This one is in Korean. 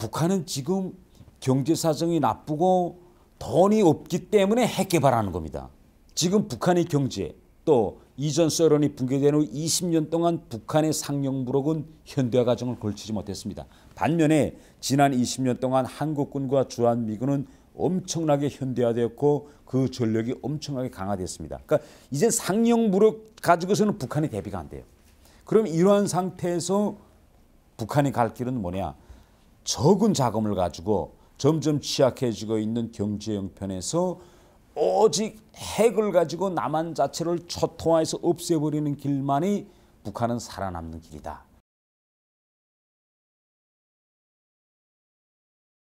북한은 지금 경제 사정이 나쁘고 돈이 없기 때문에 핵 개발하는 겁니다. 지금 북한의 경제 또 이전 소련이 붕괴된 후 20년 동안 북한의 상영부록은 현대화 과정을 걸치지 못했습니다. 반면에 지난 20년 동안 한국군과 주한미군은 엄청나게 현대화되었고 그 전력이 엄청나게 강화됐습니다. 그러니까 이제 상영부록 가지고서는 북한이 대비가 안 돼요. 그럼 이러한 상태에서 북한이 갈 길은 뭐냐? 적은 자금을 가지고 점점 취약해지고 있는 경제 형편에서 오직 핵을 가지고 남한 자체를 초토화해서 없애버리는 길만이 북한은 살아남는 길이다.